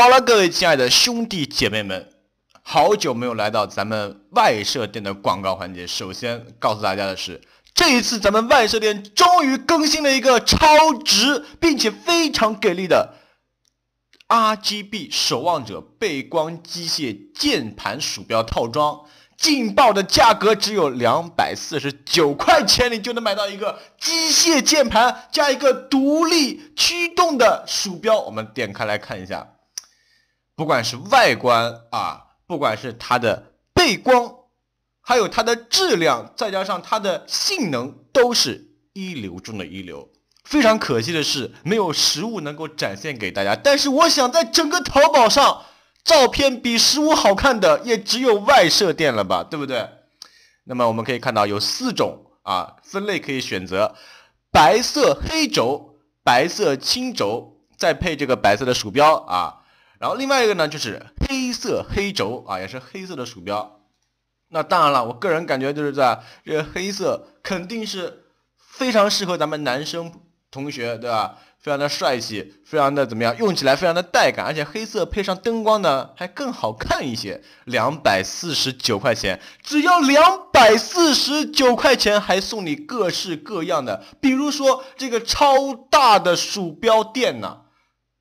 好了，各位亲爱的兄弟姐妹们，好久没有来到咱们外设店的广告环节。首先告诉大家的是，这一次咱们外设店终于更新了一个超值并且非常给力的 RGB 守望者背光机械键盘鼠标套装，劲爆的价格只有两百四十九块钱，你就能买到一个机械键盘加一个独立驱动的鼠标。我们点开来看一下。不管是外观啊，不管是它的背光，还有它的质量，再加上它的性能，都是一流中的一流。非常可惜的是，没有实物能够展现给大家。但是我想，在整个淘宝上，照片比实物好看的也只有外设店了吧，对不对？那么我们可以看到有四种啊分类可以选择：白色黑轴、白色青轴，再配这个白色的鼠标啊。然后另外一个呢，就是黑色黑轴啊，也是黑色的鼠标。那当然了，我个人感觉就是在这个黑色肯定是非常适合咱们男生同学，对吧？非常的帅气，非常的怎么样？用起来非常的带感，而且黑色配上灯光呢，还更好看一些。两百四十九块钱，只要两百四十九块钱，还送你各式各样的，比如说这个超大的鼠标垫呢，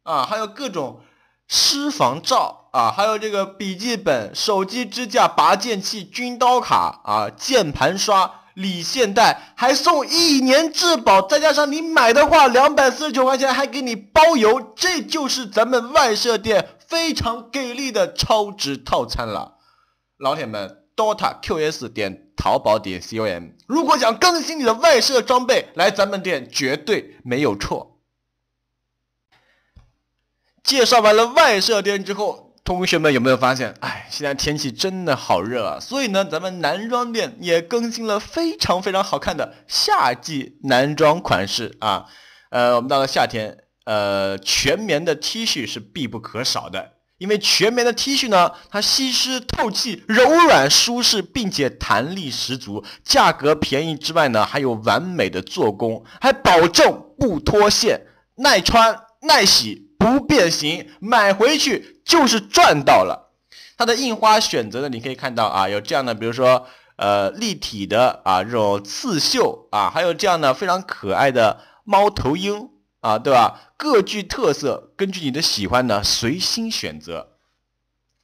啊，还有各种。私房照啊，还有这个笔记本手机支架、拔剑器、军刀卡啊，键盘刷、理线带，还送一年质保。再加上你买的话，两百四十九块钱还给你包邮，这就是咱们外设店非常给力的超值套餐了。老铁们，dotaqs 点淘宝点 com，如果想更新你的外设装备，来咱们店绝对没有错。介绍完了外设店之后，同学们有没有发现？哎，现在天气真的好热啊！所以呢，咱们男装店也更新了非常非常好看的夏季男装款式啊。呃，我们到了夏天，呃，全棉的 T 恤是必不可少的，因为全棉的 T 恤呢，它吸湿透气、柔软舒适，并且弹力十足，价格便宜之外呢，还有完美的做工，还保证不脱线、耐穿、耐洗。不变形，买回去就是赚到了。它的印花选择的，你可以看到啊，有这样的，比如说，呃，立体的啊，这种刺绣啊，还有这样的非常可爱的猫头鹰啊，对吧？各具特色，根据你的喜欢呢，随心选择。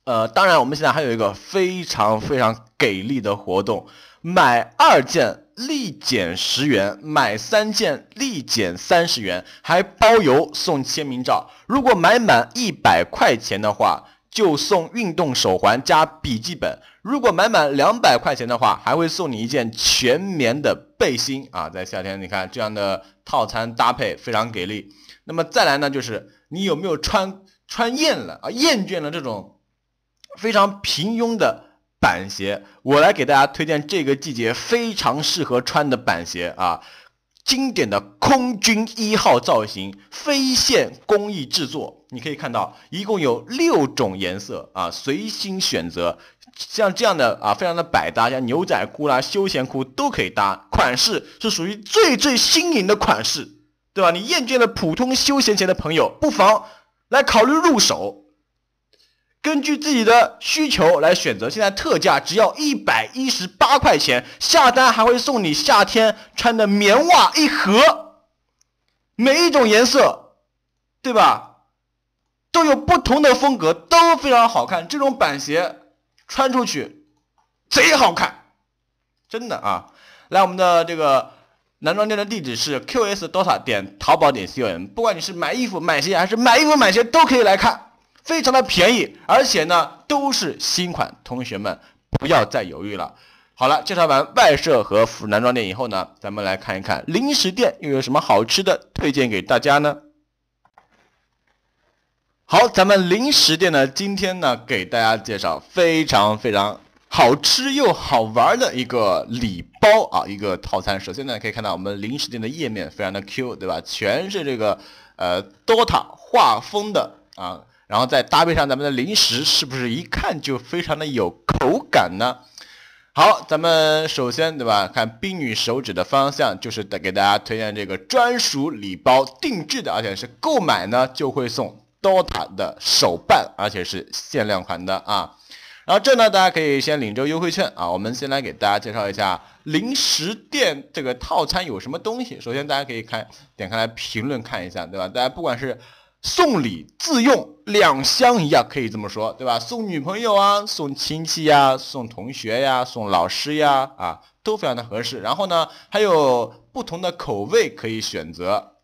呃，当然我们现在还有一个非常非常给力的活动，买二件。立减十元，买三件立减三十元，还包邮送签名照。如果买满一百块钱的话，就送运动手环加笔记本。如果买满两百块钱的话，还会送你一件全棉的背心啊，在夏天你看这样的套餐搭配非常给力。那么再来呢，就是你有没有穿穿厌了啊，厌倦了这种非常平庸的？板鞋，我来给大家推荐这个季节非常适合穿的板鞋啊，经典的空军一号造型，飞线工艺制作，你可以看到一共有六种颜色啊，随心选择。像这样的啊，非常的百搭，像牛仔裤啦、休闲裤都可以搭。款式是属于最最新颖的款式，对吧？你厌倦了普通休闲鞋的朋友，不妨来考虑入手。根据自己的需求来选择，现在特价只要一百一十八块钱，下单还会送你夏天穿的棉袜一盒，每一种颜色，对吧？都有不同的风格，都非常好看。这种板鞋穿出去贼好看，真的啊！来，我们的这个男装店的地址是 qs dot a 点淘宝点 com，不管你是买衣服、买鞋，还是买衣服、买鞋都可以来看。非常的便宜，而且呢都是新款，同学们不要再犹豫了。好了，介绍完外设和服男装店以后呢，咱们来看一看零食店又有什么好吃的推荐给大家呢？好，咱们零食店呢，今天呢给大家介绍非常非常好吃又好玩的一个礼包啊，一个套餐。首先呢，可以看到我们零食店的页面非常的 Q，对吧？全是这个呃 DOTA 画风的啊。然后再搭配上咱们的零食，是不是一看就非常的有口感呢？好，咱们首先对吧，看冰女手指的方向，就是给给大家推荐这个专属礼包定制的，而且是购买呢就会送 DOTA 的手办，而且是限量款的啊。然后这呢，大家可以先领这个优惠券啊。我们先来给大家介绍一下零食店这个套餐有什么东西。首先大家可以看点开来评论看一下，对吧？大家不管是。送礼自用两相宜啊，可以这么说，对吧？送女朋友啊，送亲戚呀，送同学呀，送老师呀，啊，都非常的合适。然后呢，还有不同的口味可以选择。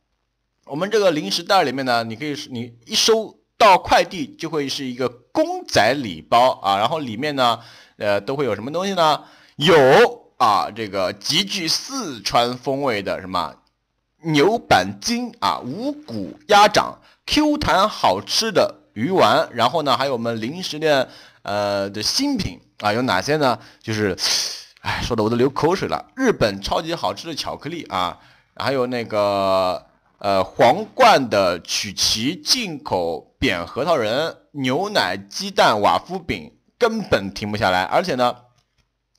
我们这个零食袋里面呢，你可以你一收到快递就会是一个公仔礼包啊，然后里面呢，呃，都会有什么东西呢？有啊，这个极具四川风味的什么牛板筋啊，五谷鸭掌。Q 弹好吃的鱼丸，然后呢，还有我们零食店，呃的新品啊，有哪些呢？就是，哎，说的我都流口水了。日本超级好吃的巧克力啊，还有那个呃皇冠的曲奇，进口扁核桃仁牛奶鸡蛋瓦夫饼，根本停不下来。而且呢，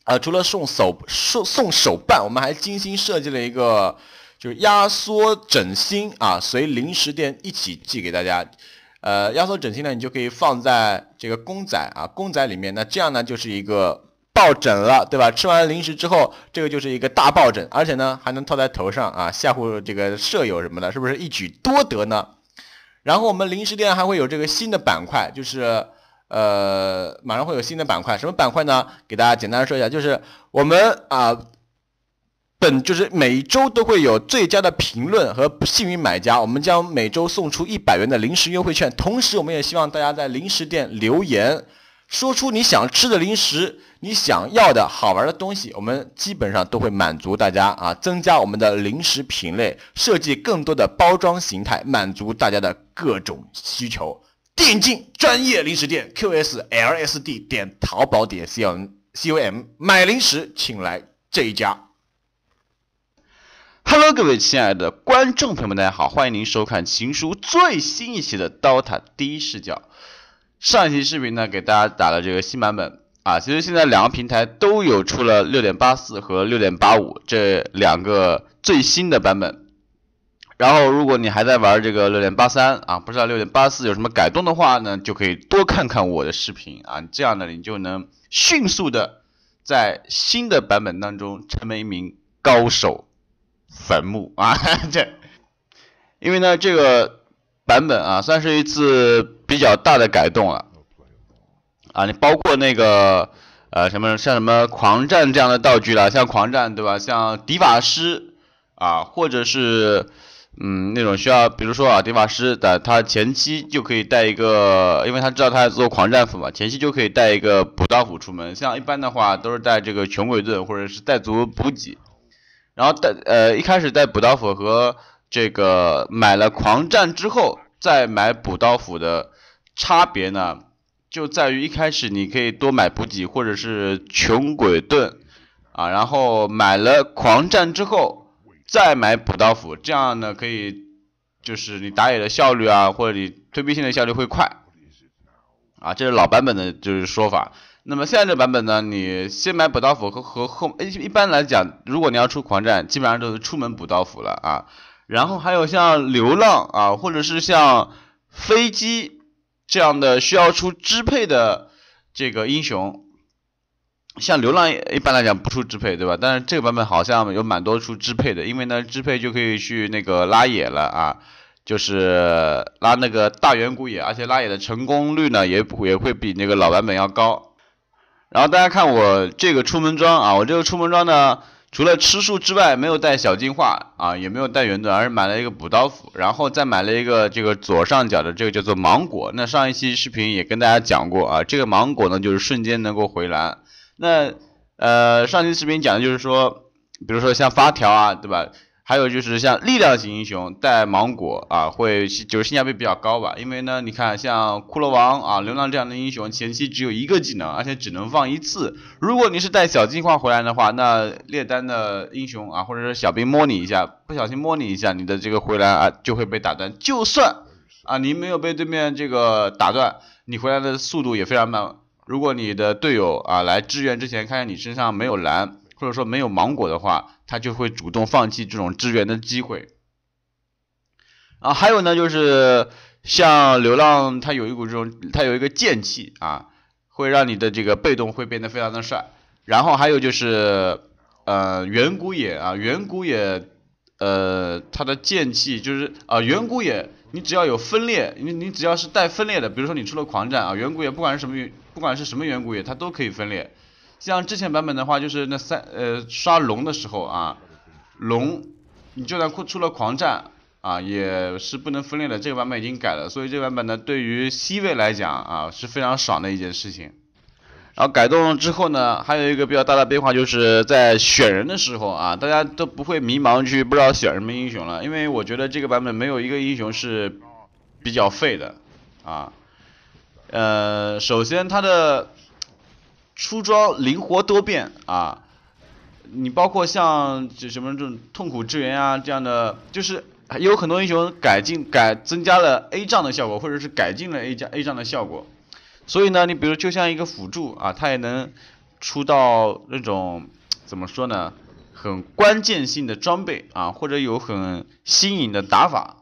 啊，除了送手送送手办，我们还精心设计了一个。就是压缩枕芯啊，随零食店一起寄给大家。呃，压缩枕芯呢，你就可以放在这个公仔啊，公仔里面。那这样呢，就是一个抱枕了，对吧？吃完零食之后，这个就是一个大抱枕，而且呢，还能套在头上啊，吓唬这个舍友什么的，是不是一举多得呢？然后我们零食店还会有这个新的板块，就是呃，马上会有新的板块，什么板块呢？给大家简单说一下，就是我们啊。本就是每周都会有最佳的评论和幸运买家，我们将每周送出一百元的零食优惠券。同时，我们也希望大家在零食店留言，说出你想吃的零食，你想要的好玩的东西，我们基本上都会满足大家啊！增加我们的零食品类，设计更多的包装形态，满足大家的各种需求。电竞专业零食店 Q S L S D 点淘宝点 C o m C o M 买零食请来这一家。各位亲爱的观众朋友们，大家好，欢迎您收看《情书》最新一期的《DOTA 第一视角》。上一期视频呢，给大家打了这个新版本啊。其实现在两个平台都有出了六点八四和六点八五这两个最新的版本。然后，如果你还在玩这个六点八三啊，不知道六点八四有什么改动的话呢，就可以多看看我的视频啊。这样呢，你就能迅速的在新的版本当中成为一名高手。坟墓 啊，这，因为呢，这个版本啊，算是一次比较大的改动了啊。你包括那个呃，什么像什么狂战这样的道具了，像狂战对吧？像敌法师啊，或者是嗯，那种需要，比如说啊，敌法师的他前期就可以带一个，因为他知道他在做狂战斧嘛，前期就可以带一个补刀斧出门。像一般的话，都是带这个穷鬼盾，或者是带足补给。然后在呃一开始在补刀斧和这个买了狂战之后再买补刀斧的差别呢，就在于一开始你可以多买补给或者是穷鬼盾啊，然后买了狂战之后再买补刀斧，这样呢可以就是你打野的效率啊或者你推兵线的效率会快，啊这是老版本的就是说法。那么现在这版本呢，你先买补刀斧和和后一一般来讲，如果你要出狂战，基本上都是出门补刀斧了啊。然后还有像流浪啊，或者是像飞机这样的需要出支配的这个英雄，像流浪一般来讲不出支配，对吧？但是这个版本好像有蛮多出支配的，因为呢，支配就可以去那个拉野了啊，就是拉那个大远古野，而且拉野的成功率呢也也会比那个老版本要高。然后大家看我这个出门装啊，我这个出门装呢，除了吃素之外，没有带小进化啊，也没有带圆盾，而是买了一个补刀斧，然后再买了一个这个左上角的这个叫做芒果。那上一期视频也跟大家讲过啊，这个芒果呢就是瞬间能够回蓝。那呃上期视频讲的就是说，比如说像发条啊，对吧？还有就是像力量型英雄带芒果啊，会就是性价比比较高吧。因为呢，你看像骷髅王啊、流浪这样的英雄，前期只有一个技能，而且只能放一次。如果你是带小进化回来的话，那列单的英雄啊，或者是小兵摸你一下，不小心摸你一下，你的这个回来啊就会被打断。就算啊，你没有被对面这个打断，你回来的速度也非常慢。如果你的队友啊来支援之前，看见你身上没有蓝。或者说没有芒果的话，他就会主动放弃这种支援的机会。啊，还有呢，就是像流浪，他有一股这种，他有一个剑气啊，会让你的这个被动会变得非常的帅。然后还有就是，呃，远古野啊，远古野，呃，他的剑气就是啊，远古野，你只要有分裂，你你只要是带分裂的，比如说你出了狂战啊，远古野不管是什么，不管是什么远古野，它都可以分裂。像之前版本的话，就是那三呃刷龙的时候啊，龙你就算出了狂战啊，也是不能分裂的。这个版本已经改了，所以这个版本呢，对于 C 位来讲啊是非常爽的一件事情。然后改动之后呢，还有一个比较大的变化就是在选人的时候啊，大家都不会迷茫去不知道选什么英雄了，因为我觉得这个版本没有一个英雄是比较废的啊。呃，首先它的。出装灵活多变啊，你包括像这什么这种痛苦之源啊这样的，就是有很多英雄改进改增加了 A 杖的效果，或者是改进了 A 加 A 杖的效果。所以呢，你比如就像一个辅助啊，他也能出到那种怎么说呢，很关键性的装备啊，或者有很新颖的打法。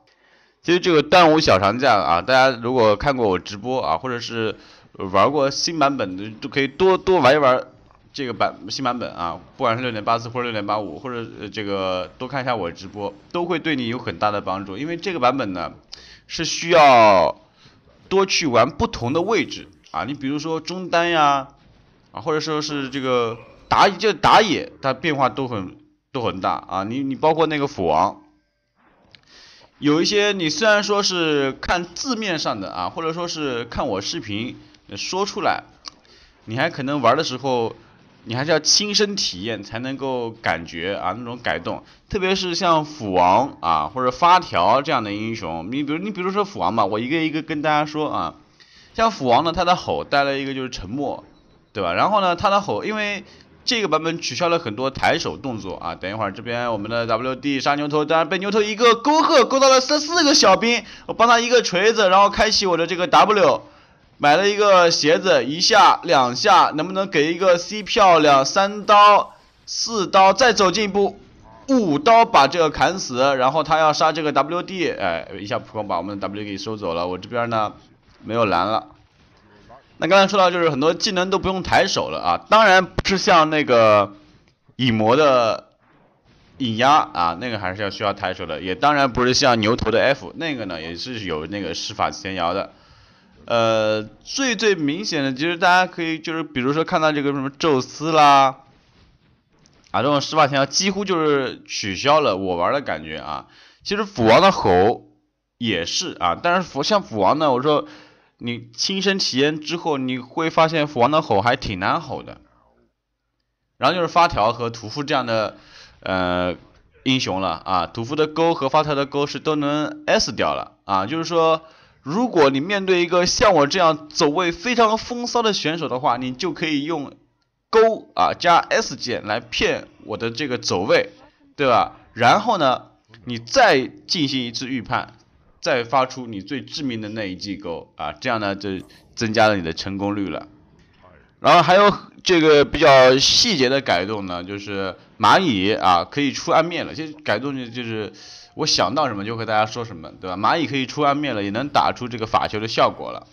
其实这个端午小长假啊，大家如果看过我直播啊，或者是。玩过新版本的都可以多多玩一玩这个版新版本啊，不管是六点八四或者六点八五，或者这个多看一下我直播，都会对你有很大的帮助。因为这个版本呢，是需要多去玩不同的位置啊。你比如说中单呀，啊，或者说是这个打就打野，它变化都很都很大啊。你你包括那个斧王，有一些你虽然说是看字面上的啊，或者说是看我视频。说出来，你还可能玩的时候，你还是要亲身体验才能够感觉啊那种改动。特别是像斧王啊或者发条这样的英雄，你比如你比如说斧王吧，我一个一个跟大家说啊，像斧王呢，他的吼带了一个就是沉默，对吧？然后呢，他的吼因为这个版本取消了很多抬手动作啊。等一会儿这边我们的 W D 杀牛头，当然被牛头一个沟壑勾到了三四个小兵，我帮他一个锤子，然后开启我的这个 W。买了一个鞋子，一下两下，能不能给一个 C 漂亮三刀四刀，再走近一步，五刀把这个砍死，然后他要杀这个 W D，哎，一下普空把我们的 W 给收走了，我这边呢没有蓝了。那刚才说到就是很多技能都不用抬手了啊，当然不是像那个影魔的影压啊，那个还是要需要抬手的，也当然不是像牛头的 F，那个呢也是有那个施法前摇的。呃，最最明显的，其实大家可以就是，比如说看到这个什么宙斯啦，啊，这种施把枪几乎就是取消了，我玩的感觉啊。其实斧王的吼也是啊，但是斧像斧王呢，我说你亲身体验之后，你会发现斧王的吼还挺难吼的。然后就是发条和屠夫这样的呃英雄了啊，屠夫的钩和发条的钩是都能 S 掉了啊，就是说。如果你面对一个像我这样走位非常风骚的选手的话，你就可以用勾啊加 S 键来骗我的这个走位，对吧？然后呢，你再进行一次预判，再发出你最致命的那一记勾啊，这样呢就增加了你的成功率了。然后还有这个比较细节的改动呢，就是蚂蚁啊可以出暗面了，就改动就就是。我想到什么就和大家说什么，对吧？蚂蚁可以出暗灭了，也能打出这个法球的效果了。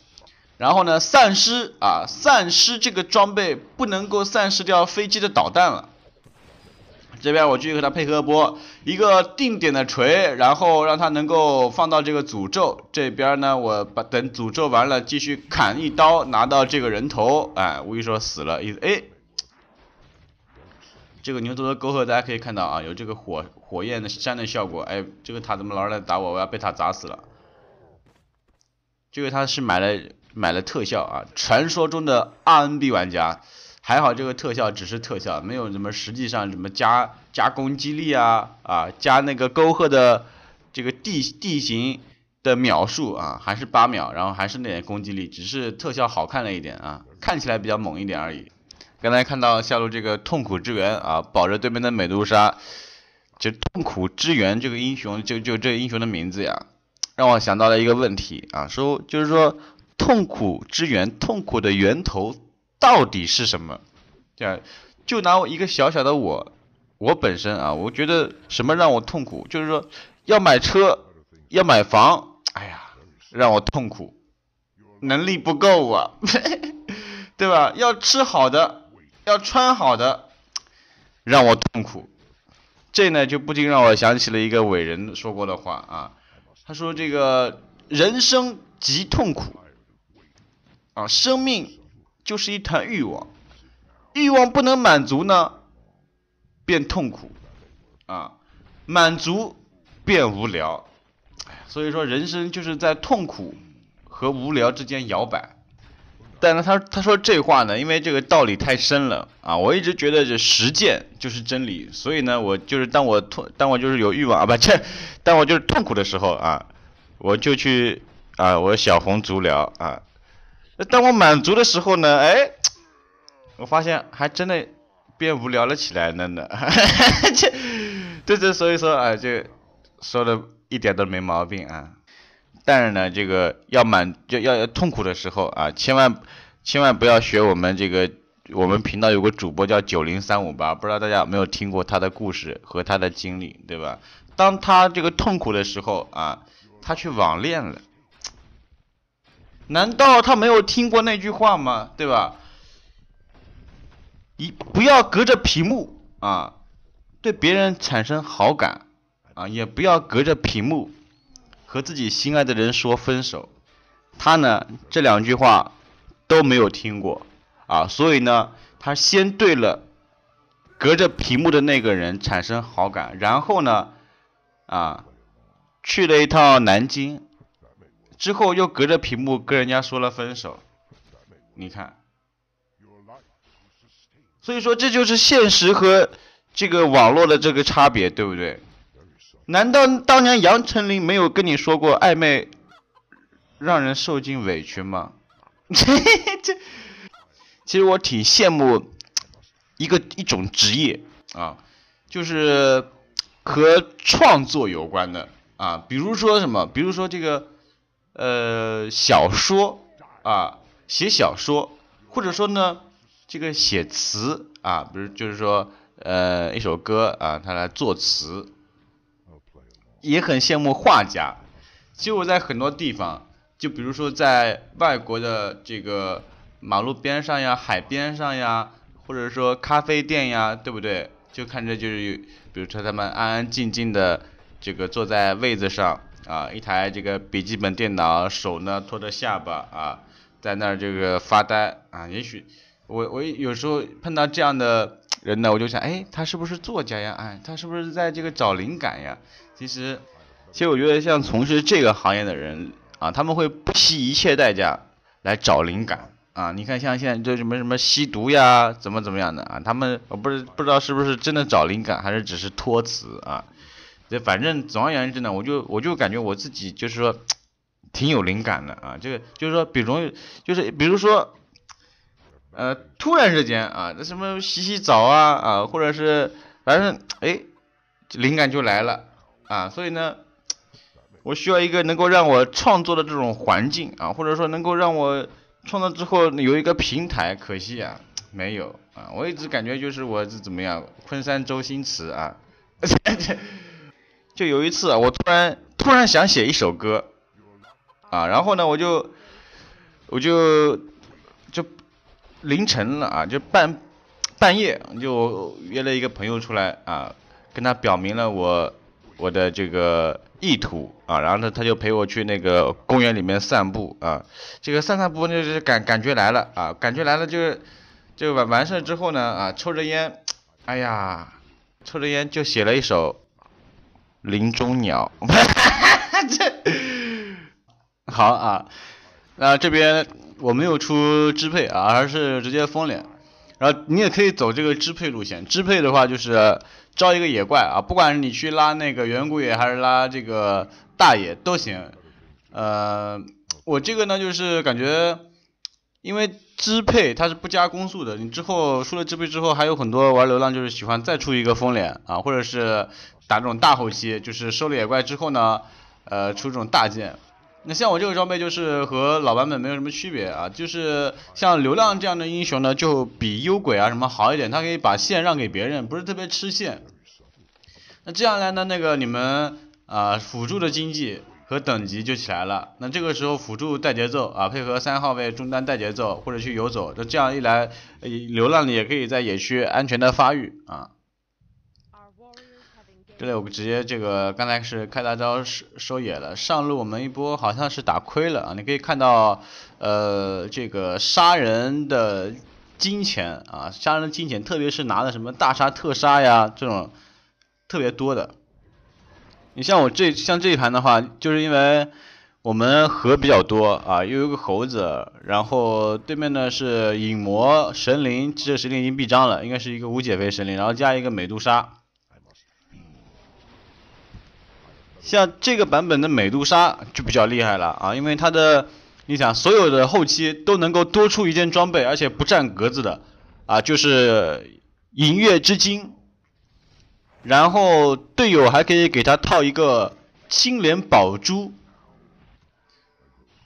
然后呢，丧尸啊，丧尸这个装备不能够丧失掉飞机的导弹了。这边我继续和他配合一波，一个定点的锤，然后让他能够放到这个诅咒这边呢。我把等诅咒完了，继续砍一刀拿到这个人头。哎，我一说死了，意思哎。这个牛头的沟壑大家可以看到啊，有这个火火焰的山的效果。哎，这个塔怎么老是来打我？我要被塔砸死了。这个他是买了买了特效啊，传说中的 RNB 玩家。还好这个特效只是特效，没有什么实际上什么加加攻击力啊啊，加那个沟壑的这个地地形的秒数啊，还是八秒，然后还是那点攻击力，只是特效好看了一点啊，看起来比较猛一点而已。刚才看到下路这个痛苦之源啊，保着对面的美杜莎，就痛苦之源这个英雄，就就这英雄的名字呀，让我想到了一个问题啊，说就是说痛苦之源，痛苦的源头到底是什么？这样，就拿我一个小小的我，我本身啊，我觉得什么让我痛苦？就是说要买车，要买房，哎呀，让我痛苦，能力不够啊，对吧？要吃好的。要穿好的，让我痛苦。这呢，就不禁让我想起了一个伟人说过的话啊。他说：“这个人生极痛苦啊，生命就是一团欲望，欲望不能满足呢，变痛苦啊，满足变无聊。所以说，人生就是在痛苦和无聊之间摇摆。”但他他说这话呢，因为这个道理太深了啊！我一直觉得这实践就是真理，所以呢，我就是当我痛，当我就是有欲望啊，不这，当我就是痛苦的时候啊，我就去啊，我小红足疗啊。当我满足的时候呢，哎，我发现还真的变无聊了起来了呢。这，这，所以说啊，就说的一点都没毛病啊。但是呢，这个要满要要痛苦的时候啊，千万千万不要学我们这个我们频道有个主播叫九零三五八，不知道大家有没有听过他的故事和他的经历，对吧？当他这个痛苦的时候啊，他去网恋了，难道他没有听过那句话吗？对吧？一不要隔着屏幕啊，对别人产生好感啊，也不要隔着屏幕。和自己心爱的人说分手，他呢这两句话都没有听过啊，所以呢他先对了隔着屏幕的那个人产生好感，然后呢啊去了一趟南京，之后又隔着屏幕跟人家说了分手，你看，所以说这就是现实和这个网络的这个差别，对不对？难道当年杨丞琳没有跟你说过暧昧，让人受尽委屈吗？这 其实我挺羡慕，一个一种职业啊，就是和创作有关的啊，比如说什么，比如说这个，呃，小说啊，写小说，或者说呢，这个写词啊，比如就是说，呃，一首歌啊，他来作词。也很羡慕画家，其实我在很多地方，就比如说在外国的这个马路边上呀、海边上呀，或者说咖啡店呀，对不对？就看着就是，比如说他们安安静静的这个坐在位子上啊，一台这个笔记本电脑，手呢托着下巴啊，在那儿这个发呆啊，也许。我我有时候碰到这样的人呢，我就想，哎，他是不是作家呀？哎，他是不是在这个找灵感呀？其实，其实我觉得像从事这个行业的人啊，他们会不惜一切代价来找灵感啊。你看，像现在这什么什么吸毒呀，怎么怎么样的啊？他们我不是不知道是不是真的找灵感，还是只是托词啊？这反正总而言之呢，我就我就感觉我自己就是说，挺有灵感的啊。这个就是说，比如就是比如说。呃，突然之间啊，那什么洗洗澡啊啊，或者是反正哎，灵感就来了啊，所以呢，我需要一个能够让我创作的这种环境啊，或者说能够让我创作之后有一个平台，可惜啊没有啊，我一直感觉就是我是怎么样，昆山周星驰啊，就有一次我突然突然想写一首歌啊，然后呢我就我就。凌晨了啊，就半半夜就约了一个朋友出来啊，跟他表明了我我的这个意图啊，然后呢他就陪我去那个公园里面散步啊，这个散散步就是感感觉来了啊，感觉来了就就完完事之后呢啊，抽着烟，哎呀，抽着烟就写了一首《林中鸟》，这，好啊，那这边。我没有出支配啊，而是直接封脸。然后你也可以走这个支配路线。支配的话就是招一个野怪啊，不管是你去拉那个远古野还是拉这个大野都行。呃，我这个呢就是感觉，因为支配它是不加攻速的。你之后出了支配之后，还有很多玩流浪就是喜欢再出一个封脸啊，或者是打这种大后期，就是收了野怪之后呢，呃，出这种大件。那像我这个装备就是和老版本没有什么区别啊，就是像流浪这样的英雄呢，就比幽鬼啊什么好一点，他可以把线让给别人，不是特别吃线。那这样来呢，那个你们啊辅助的经济和等级就起来了。那这个时候辅助带节奏啊，配合三号位中单带节奏或者去游走，那这样一来，流浪也可以在野区安全的发育啊。这里我们直接这个刚才是开大招收收野了，上路我们一波好像是打亏了啊！你可以看到，呃，这个杀人的金钱啊，杀人的金钱，特别是拿的什么大杀特杀呀这种特别多的。你像我这像这一盘的话，就是因为我们核比较多啊，又有个猴子，然后对面呢是影魔神灵，这神灵已经避张了，应该是一个无解飞神灵，然后加一个美杜莎。像这个版本的美杜莎就比较厉害了啊，因为它的，你想所有的后期都能够多出一件装备，而且不占格子的，啊，就是银月之晶，然后队友还可以给他套一个青莲宝珠，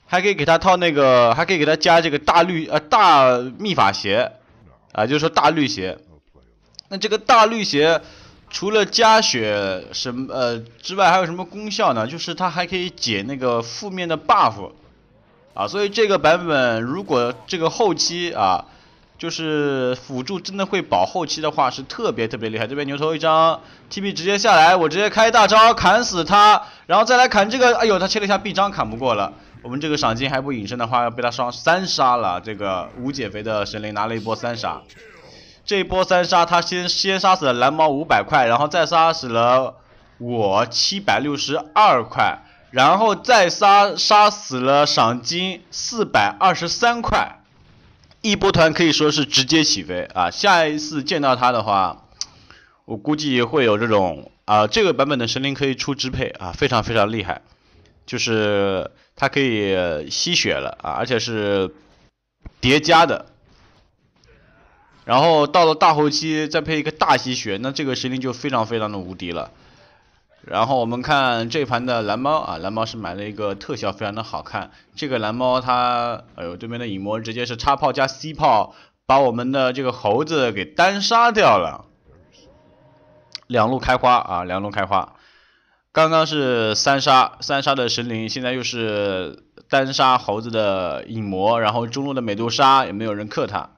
还可以给他套那个，还可以给他加这个大绿呃大秘法鞋，啊，就是说大绿鞋，那这个大绿鞋。除了加血什么呃之外，还有什么功效呢？就是它还可以解那个负面的 buff，啊，所以这个版本如果这个后期啊，就是辅助真的会保后期的话，是特别特别厉害。这边牛头一张 tp 直接下来，我直接开大招砍死他，然后再来砍这个，哎呦，他切了一下臂章，砍不过了。我们这个赏金还不隐身的话，要被他双三杀了。这个无减肥的神灵拿了一波三杀。这一波三杀，他先先杀死了蓝猫五百块，然后再杀死了我七百六十二块，然后再杀杀死了赏金四百二十三块，一波团可以说是直接起飞啊！下一次见到他的话，我估计会有这种啊，这个版本的神灵可以出支配啊，非常非常厉害，就是他可以吸血了啊，而且是叠加的。然后到了大后期，再配一个大吸血，那这个神灵就非常非常的无敌了。然后我们看这盘的蓝猫啊，蓝猫是买了一个特效，非常的好看。这个蓝猫它，哎呦，对面的影魔直接是插炮加 C 炮，把我们的这个猴子给单杀掉了。两路开花啊，两路开花。刚刚是三杀，三杀的神灵，现在又是单杀猴子的影魔，然后中路的美杜莎也没有人克他。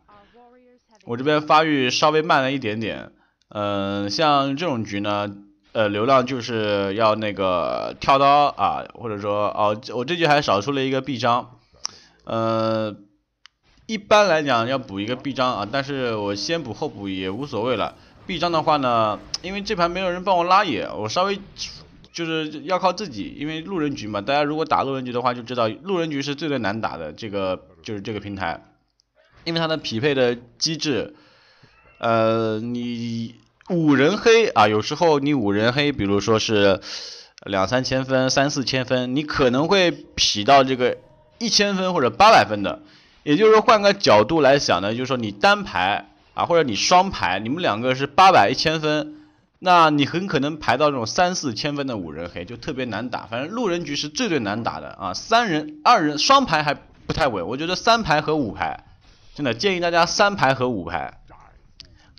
我这边发育稍微慢了一点点，嗯，像这种局呢，呃，流浪就是要那个跳刀啊，或者说哦，我这局还少出了一个臂章，呃，一般来讲要补一个臂章啊，但是我先补后补也无所谓了。臂章的话呢，因为这盘没有人帮我拉野，我稍微就是要靠自己，因为路人局嘛，大家如果打路人局的话就知道，路人局是最最难打的，这个就是这个平台。因为它的匹配的机制，呃，你五人黑啊，有时候你五人黑，比如说是两三千分、三四千分，你可能会匹到这个一千分或者八百分的。也就是说，换个角度来想呢，就是说你单排啊，或者你双排，你们两个是八百一千分，那你很可能排到这种三四千分的五人黑，就特别难打。反正路人局是最最难打的啊，三人、二人、双排还不太稳，我觉得三排和五排。真的建议大家三排和五排。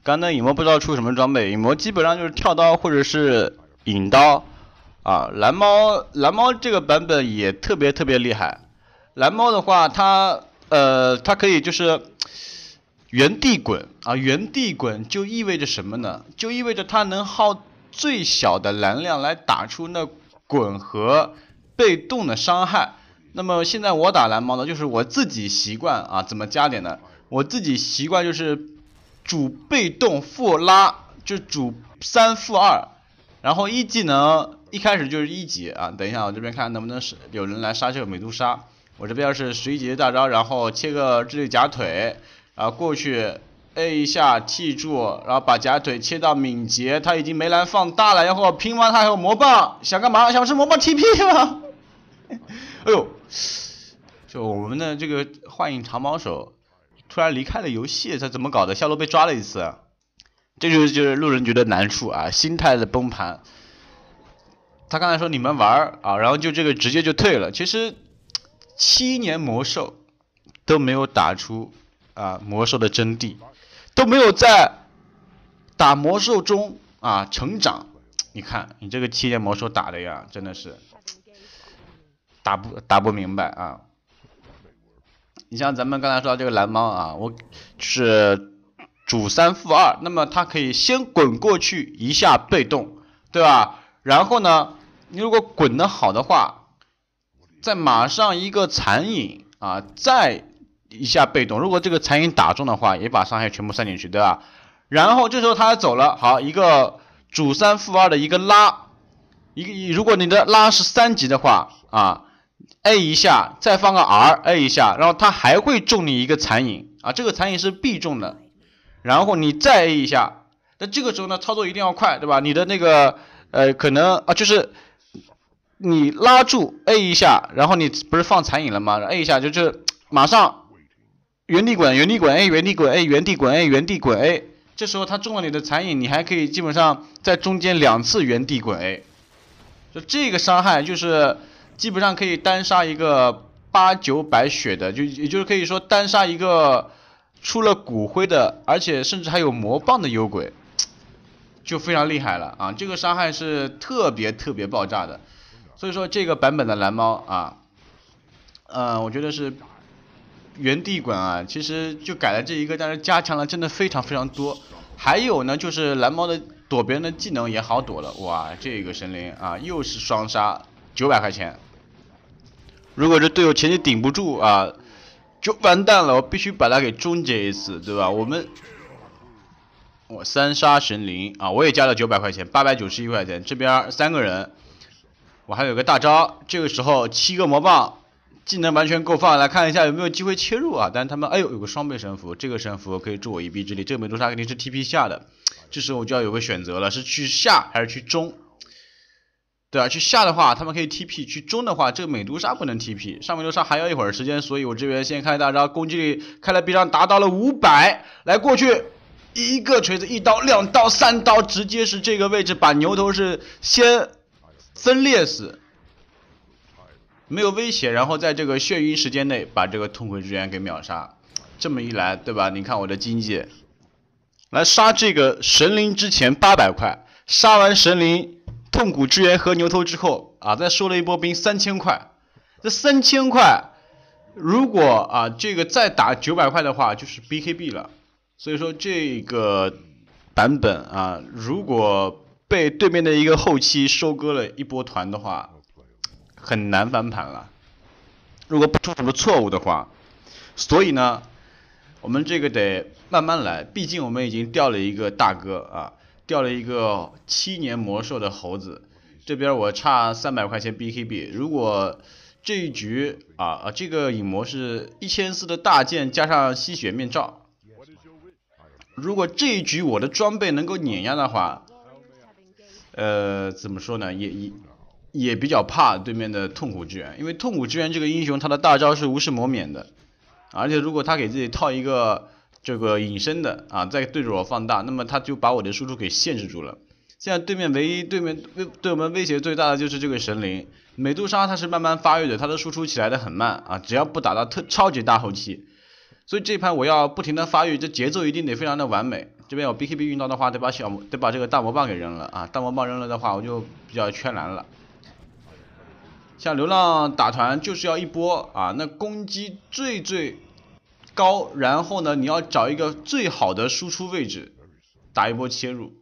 刚那影魔不知道出什么装备，影魔基本上就是跳刀或者是影刀啊。蓝猫蓝猫这个版本也特别特别厉害。蓝猫的话，它呃它可以就是原地滚啊，原地滚就意味着什么呢？就意味着它能耗最小的蓝量来打出那滚和被动的伤害。那么现在我打蓝猫呢，就是我自己习惯啊，怎么加点的？我自己习惯就是主被动副拉，就主三副二，然后一技能一开始就是一级啊。等一下，我这边看能不能是有人来杀这个美杜莎。我这边要是随级大招，然后切个智力假腿啊过去 A 一下 T 住，然后把假腿切到敏捷，他已经没蓝放大了，然后拼完他还有魔棒，想干嘛？想吃魔棒 TP 吗？哎呦！就我们的这个幻影长矛手，突然离开了游戏，他怎么搞的？下路被抓了一次，这就是就是路人局的难处啊，心态的崩盘。他刚才说你们玩啊，然后就这个直接就退了。其实七年魔兽都没有打出啊魔兽的真谛，都没有在打魔兽中啊成长。你看你这个七年魔兽打的呀，真的是。打不打不明白啊！你像咱们刚才说这个蓝猫啊，我就是主三负二，那么它可以先滚过去一下被动，对吧？然后呢，你如果滚得好的话，再马上一个残影啊，再一下被动，如果这个残影打中的话，也把伤害全部算进去，对吧？然后这时候他走了，好一个主三负二的一个拉，一个如果你的拉是三级的话啊。A 一下，再放个 R，A 一下，然后他还会中你一个残影啊！这个残影是必中的。然后你再 A 一下，那这个时候呢，操作一定要快，对吧？你的那个呃，可能啊，就是你拉住 A 一下，然后你不是放残影了吗？A 一下，就是马上原地滚，原地滚 A，原地滚 A，原地滚 A，原地滚 A。这时候他中了你的残影，你还可以基本上在中间两次原地滚 A，就这个伤害就是。基本上可以单杀一个八九百血的，就也就是可以说单杀一个出了骨灰的，而且甚至还有魔棒的幽鬼，就非常厉害了啊！这个伤害是特别特别爆炸的，所以说这个版本的蓝猫啊，嗯，我觉得是原地滚啊！其实就改了这一个，但是加强了真的非常非常多。还有呢，就是蓝猫的躲别人的技能也好躲了，哇！这个神灵啊，又是双杀九百块钱。如果这队友前期顶不住啊，就完蛋了。我必须把他给终结一次，对吧？我们，我三杀神灵啊，我也加了九百块钱，八百九十一块钱。这边三个人，我还有个大招。这个时候七个魔棒，技能完全够放。来看一下有没有机会切入啊？但他们，哎呦，有个双倍神符，这个神符可以助我一臂之力。这个美杜莎肯定是 TP 下的，这时候我就要有个选择了，是去下还是去中？对吧？去下的话，他们可以 TP 去中的话，这个美杜莎不能 TP，上美杜莎还要一会儿时间，所以我这边先开大招，攻击力开了 B 上达到了五百，来过去一个锤子，一刀两刀三刀，直接是这个位置把牛头是先分裂死，没有威胁，然后在这个眩晕时间内把这个痛苦之源给秒杀，这么一来，对吧？你看我的经济，来杀这个神灵之前八百块，杀完神灵。痛苦之源和牛头之后啊，再收了一波兵三千块，这三千块如果啊这个再打九百块的话，就是 BKB 了。所以说这个版本啊，如果被对面的一个后期收割了一波团的话，很难翻盘了。如果不出什么错误的话，所以呢，我们这个得慢慢来，毕竟我们已经掉了一个大哥啊。掉了一个七年魔兽的猴子，这边我差三百块钱 BKB。如果这一局啊啊，这个影魔是一千四的大剑加上吸血面罩。如果这一局我的装备能够碾压的话，呃，怎么说呢？也也也比较怕对面的痛苦之源，因为痛苦之源这个英雄他的大招是无视魔免的，而且如果他给自己套一个。这个隐身的啊，在对着我放大，那么他就把我的输出给限制住了。现在对面唯一对面对我们威胁最大的就是这个神灵美杜莎，它是慢慢发育的，它的输出起来的很慢啊，只要不打到特超级大后期，所以这盘我要不停的发育，这节奏一定得非常的完美。这边有 BKB 运刀的话，得把小得把这个大魔棒给扔了啊，大魔棒扔了的话，我就比较缺蓝了。像流浪打团就是要一波啊，那攻击最最。高，然后呢？你要找一个最好的输出位置，打一波切入。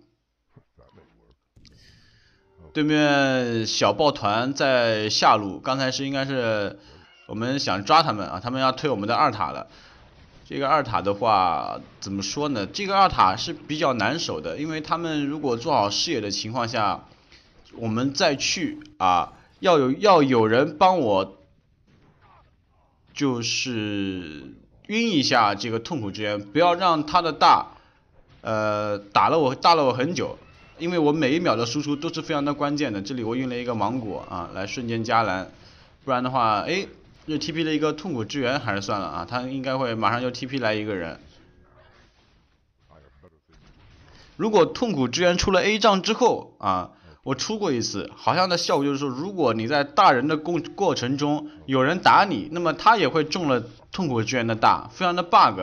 对面小抱团在下路，刚才是应该是我们想抓他们啊，他们要推我们的二塔了。这个二塔的话，怎么说呢？这个二塔是比较难守的，因为他们如果做好视野的情况下，我们再去啊，要有要有人帮我，就是。晕一下这个痛苦之源，不要让他的大，呃打了我大了我很久，因为我每一秒的输出都是非常的关键的。这里我用了一个芒果啊，来瞬间加蓝，不然的话，哎，又 T P 了一个痛苦之源还是算了啊，他应该会马上就 T P 来一个人。如果痛苦之源出了 A 仗之后啊。我出过一次，好像的效果就是说，如果你在大人的过过程中有人打你，那么他也会中了痛苦之源的大，非常的 bug。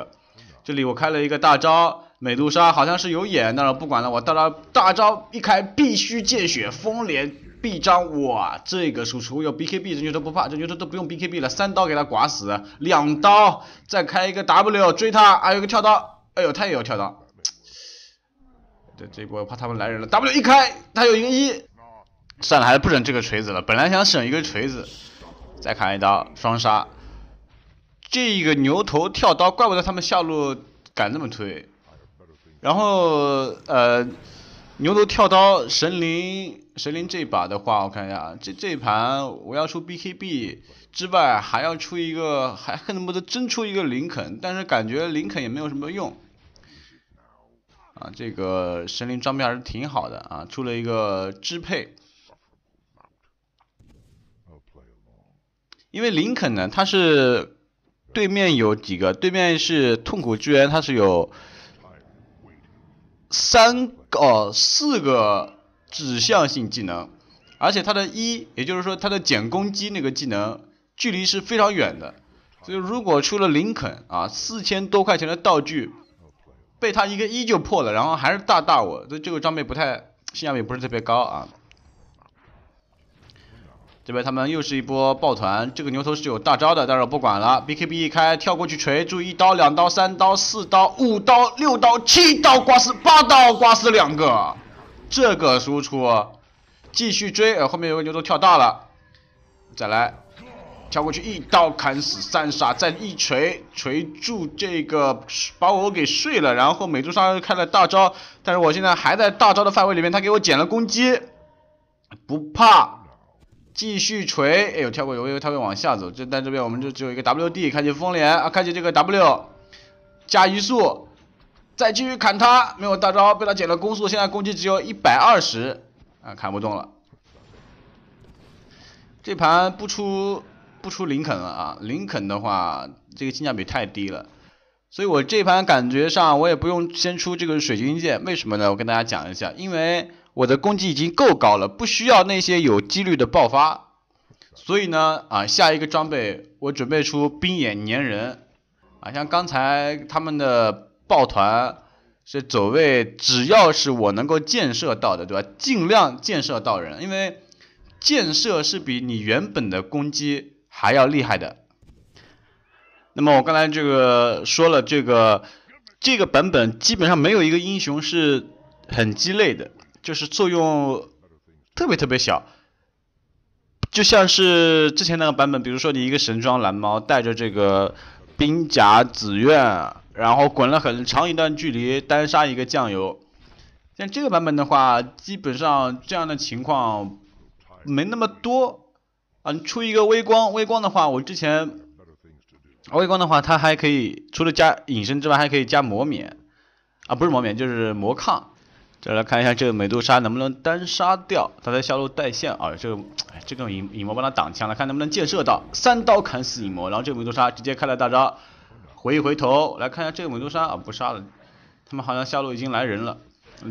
这里我开了一个大招，美杜莎好像是有眼，但是不管了，我大招大招一开必须见血，风连必张，哇，这个输出有 BKB，这牛头不怕，这牛头都不用 BKB 了，三刀给他剐死，两刀再开一个 W 追他，啊，有个跳刀，哎呦他也有跳刀。对，这一波怕他们来人了。W 一开，他有一个一，算了，还是不整这个锤子了。本来想省一个锤子，再砍一刀双杀。这个牛头跳刀，怪不得他们下路敢那么推。然后呃，牛头跳刀神灵，神灵这把的话，我看一下，这这一盘我要出 BKB 之外，还要出一个，还恨不得真出一个林肯，但是感觉林肯也没有什么用。啊，这个神灵装备还是挺好的啊，出了一个支配，因为林肯呢，他是对面有几个，对面是痛苦之源，他是有三哦四个指向性技能，而且他的一，也就是说他的减攻击那个技能距离是非常远的，所以如果出了林肯啊，四千多块钱的道具。被他一个一就破了，然后还是大大我，这这个装备不太性价比不是特别高啊。这边他们又是一波抱团，这个牛头是有大招的，但是我不管了。BKB 一开跳过去锤，注意一刀、两刀、三刀、四刀、五刀、六刀、七刀、刮死，八刀，刮死两个。这个输出继续追，后面有个牛头跳大了，再来。跳过去一刀砍死三杀，再一锤锤住这个把我给睡了，然后美杜莎开了大招，但是我现在还在大招的范围里面，他给我减了攻击，不怕，继续锤，哎呦跳过，去，我以为他会往下走，这在这边我们就只有一个 W D，开启风连啊，开启这个 W 加移速，再继续砍他，没有大招被他减了攻速，现在攻击只有一百二十啊，砍不动了，这盘不出。不出林肯了啊！林肯的话，这个性价比太低了，所以我这盘感觉上我也不用先出这个水晶剑，为什么呢？我跟大家讲一下，因为我的攻击已经够高了，不需要那些有几率的爆发，所以呢，啊，下一个装备我准备出冰眼粘人，啊，像刚才他们的抱团是走位，只要是我能够建设到的，对吧？尽量建设到人，因为建设是比你原本的攻击。还要厉害的。那么我刚才这个说了，这个这个版本基本上没有一个英雄是很鸡肋的，就是作用特别特别小。就像是之前那个版本，比如说你一个神装蓝猫带着这个冰甲紫苑，然后滚了很长一段距离单杀一个酱油。像这个版本的话，基本上这样的情况没那么多。嗯，出一个微光，微光的话，我之前，微光的话，它还可以除了加隐身之外，还可以加魔免，啊，不是魔免，就是魔抗。再来看一下这个美杜莎能不能单杀掉，它在下路带线啊，这个，哎，这个影影魔帮他挡枪了，看能不能建设到，三刀砍死影魔，然后这个美杜莎直接开了大招，回一回头来看一下这个美杜莎啊，不杀了，他们好像下路已经来人了，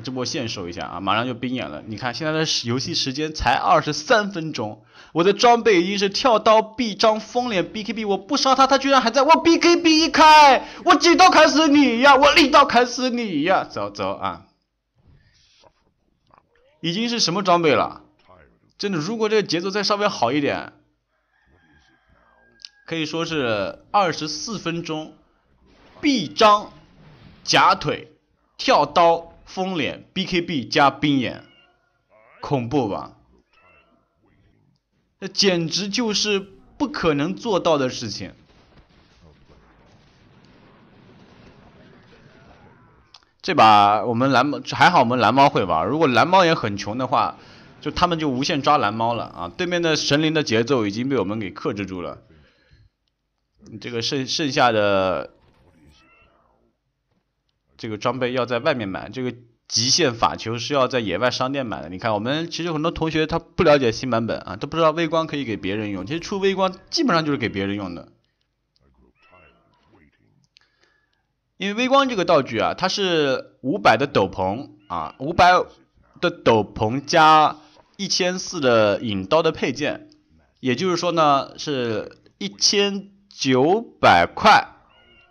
这波线收一下啊，马上就冰眼了，你看现在的游戏时间才二十三分钟。我的装备已经是跳刀、臂章、封脸、BKB，我不杀他，他居然还在！我 BKB 一开，我几刀砍死你呀！我一刀砍死你呀！走走啊！已经是什么装备了？真的，如果这个节奏再稍微好一点，可以说是二十四分钟，臂章、假腿、跳刀、封脸、BKB 加冰眼，恐怖吧？这简直就是不可能做到的事情。这把我们蓝猫还好，我们蓝猫会玩。如果蓝猫也很穷的话，就他们就无限抓蓝猫了啊！对面的神灵的节奏已经被我们给克制住了。这个剩剩下的这个装备要在外面买，这个。极限法球是要在野外商店买的。你看，我们其实很多同学他不了解新版本啊，都不知道微光可以给别人用。其实出微光基本上就是给别人用的，因为微光这个道具啊，它是五百的斗篷啊，五百的斗篷加一千四的引刀的配件，也就是说呢，是一千九百块，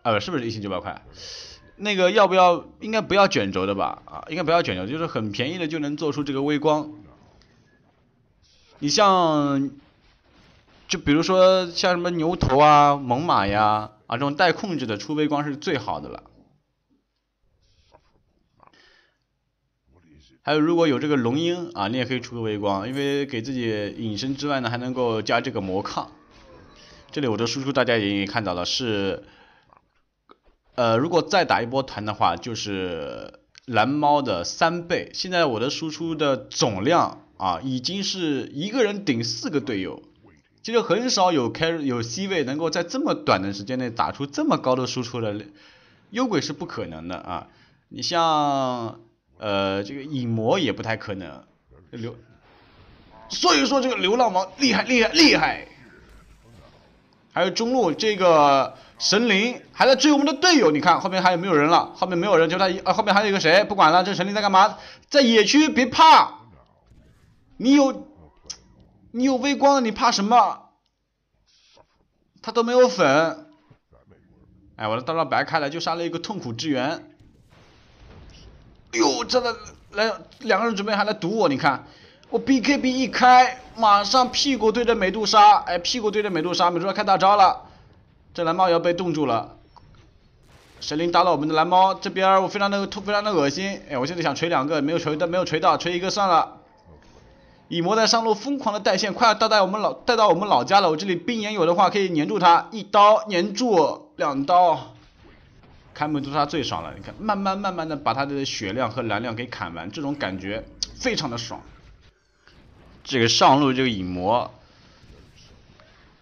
呃，是不是一千九百块？那个要不要？应该不要卷轴的吧？啊，应该不要卷轴，就是很便宜的就能做出这个微光。你像，就比如说像什么牛头啊、猛犸呀啊这种带控制的出微光是最好的了。还有如果有这个龙鹰啊，你也可以出个微光，因为给自己隐身之外呢，还能够加这个魔抗。这里我的输出大家也经看到了是。呃，如果再打一波团的话，就是蓝猫的三倍。现在我的输出的总量啊，已经是一个人顶四个队友。其实很少有开有 C 位能够在这么短的时间内打出这么高的输出的，幽鬼是不可能的啊。你像呃这个影魔也不太可能流，所以说这个流浪王厉害厉害厉害。还有中路这个。神灵还在追我们的队友，你看后面还有没有人了？后面没有人，就他一啊，后面还有一个谁？不管了，这神灵在干嘛？在野区，别怕，你有你有微光，你怕什么？他都没有粉，哎，我的大招白开了，就杀了一个痛苦之源。哎呦，这个来两个人准备还来堵我，你看我 BKB 一开，马上屁股对着美杜莎，哎，屁股对着美杜莎，美杜莎开大招了。这蓝猫要被冻住了，神灵打到我们的蓝猫这边，我非常的突，非常的恶心。哎，我现在想锤两个，没有锤到，没有锤到，锤一个算了。影魔在上路疯狂的带线，快要到到我们老，带到我们老家了。我这里冰眼有的话可以粘住他，一刀粘住，两刀，开门屠杀最爽了。你看，慢慢慢慢的把他的血量和蓝量给砍完，这种感觉非常的爽。这个上路这个影魔。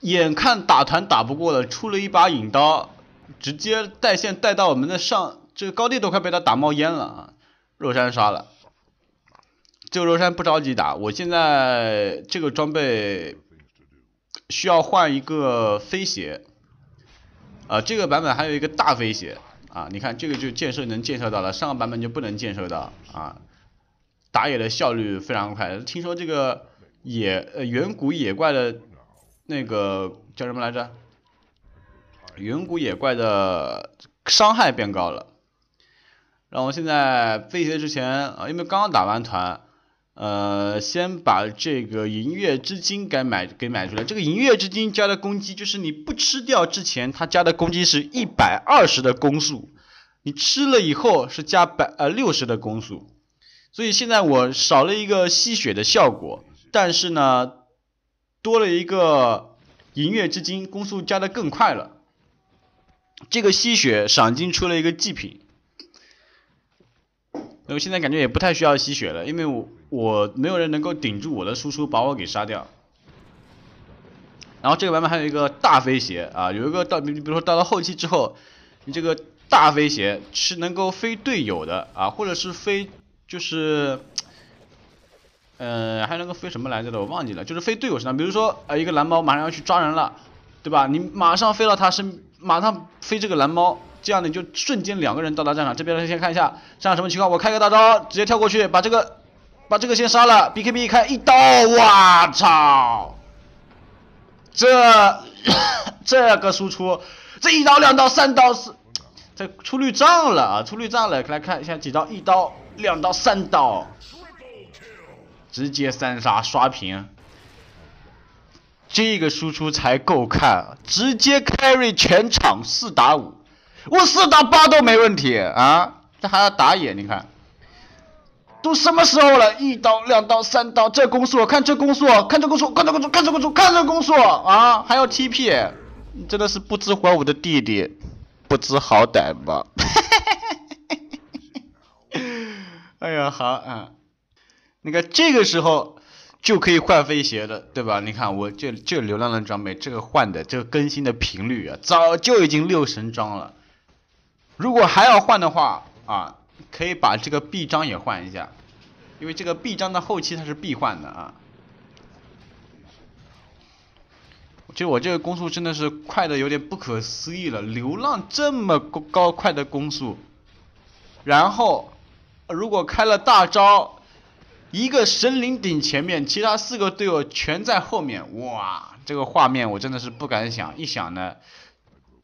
眼看打团打不过了，出了一把影刀，直接带线带到我们的上，这个高地都快被他打冒烟了啊！肉山杀了，这个肉山不着急打，我现在这个装备需要换一个飞鞋，啊，这个版本还有一个大飞鞋啊，你看这个就建设能建设到了，上个版本就不能建设到啊。打野的效率非常快，听说这个野呃远古野怪的。那个叫什么来着？远古野怪的伤害变高了。然后现在飞碟之前啊，因为刚刚打完团，呃，先把这个银月之晶给买给买出来。这个银月之晶加的攻击，就是你不吃掉之前，它加的攻击是一百二十的攻速；你吃了以后是加百呃六十的攻速。所以现在我少了一个吸血的效果，但是呢。多了一个银月之晶，攻速加的更快了。这个吸血赏金出了一个祭品，那我现在感觉也不太需要吸血了，因为我我没有人能够顶住我的输出把我给杀掉。然后这个版本还有一个大飞鞋啊，有一个到你比如说到了后期之后，你这个大飞鞋是能够飞队友的啊，或者是飞就是。呃，还有那个飞什么来着的，我忘记了，就是飞队友身上，比如说，呃，一个蓝猫马上要去抓人了，对吧？你马上飞到他身，马上飞这个蓝猫，这样你就瞬间两个人到达战场。这边先看一下，现在什么情况？我开个大招，直接跳过去，把这个，把这个先杀了。BKB 一开一刀，我操！这，这个输出，这一刀两刀三刀四，这出绿障了啊！出绿障了，来看一下几刀，一刀两刀三刀。直接三杀刷屏，这个输出才够看，直接 carry 全场四打五，我四打八都没问题啊！这还要打野，你看，都什么时候了，一刀两刀三刀，这攻速，看这攻速，看这攻速，看这攻速，看这攻速看这攻速啊！还要 TP，真的是不知火舞的弟弟，不知好歹吧？哎呀，好嗯。你看这个时候就可以换飞鞋了，对吧？你看我这这流浪的装备，这个换的这个更新的频率啊，早就已经六神装了。如果还要换的话啊，可以把这个臂章也换一下，因为这个臂章的后期它是必换的啊。就我这个攻速真的是快的有点不可思议了，流浪这么高快的攻速，然后如果开了大招。一个神灵顶前面，其他四个队友全在后面。哇，这个画面我真的是不敢想，一想呢，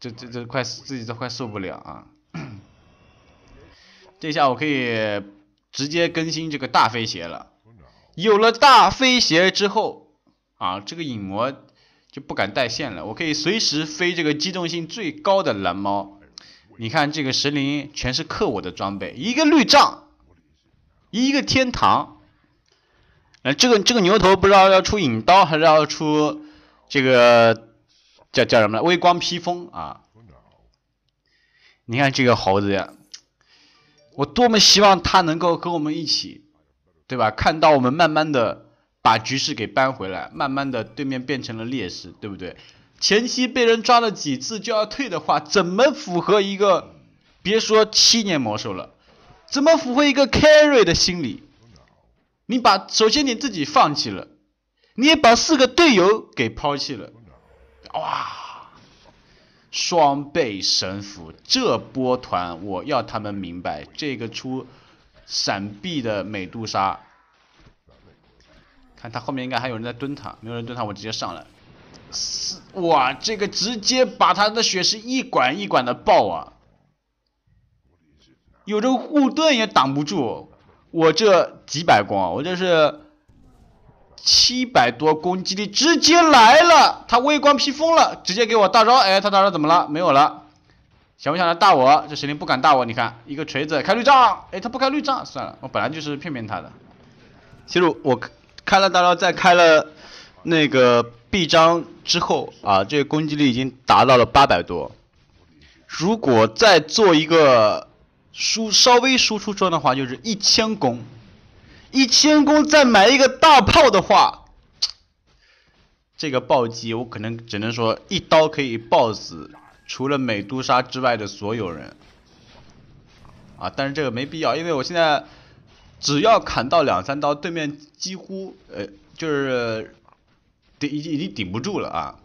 这这这快自己都快受不了啊！这下我可以直接更新这个大飞鞋了。有了大飞鞋之后，啊，这个影魔就不敢带线了。我可以随时飞这个机动性最高的蓝猫。你看这个神灵全是克我的装备，一个绿杖，一个天堂。哎，这个这个牛头不知道要出影刀还是要出这个叫叫什么微光披风啊！你看这个猴子呀，我多么希望他能够跟我们一起，对吧？看到我们慢慢的把局势给扳回来，慢慢的对面变成了劣势，对不对？前期被人抓了几次就要退的话，怎么符合一个别说七年魔兽了，怎么符合一个 carry 的心理？你把首先你自己放弃了，你也把四个队友给抛弃了，哇，双倍神符，这波团我要他们明白，这个出闪避的美杜莎，看他后面应该还有人在蹲他，没有人蹲他我直接上来，哇，这个直接把他的血是一管一管的爆啊，有这个护盾也挡不住。我这几百光，我这是七百多攻击力直接来了，他微光披风了，直接给我大招，哎，他大招怎么了？没有了，想不想来大我？这神灵不敢大我，你看一个锤子开绿障，哎，他不开绿障，算了，我本来就是骗骗他的。其实我开了大招，再开了那个臂章之后啊，这个攻击力已经达到了八百多，如果再做一个。输稍微输出装的话就是一千攻，一千攻再买一个大炮的话，这个暴击我可能只能说一刀可以爆死除了美杜莎之外的所有人，啊！但是这个没必要，因为我现在只要砍到两三刀，对面几乎呃就是顶已经已经顶不住了啊。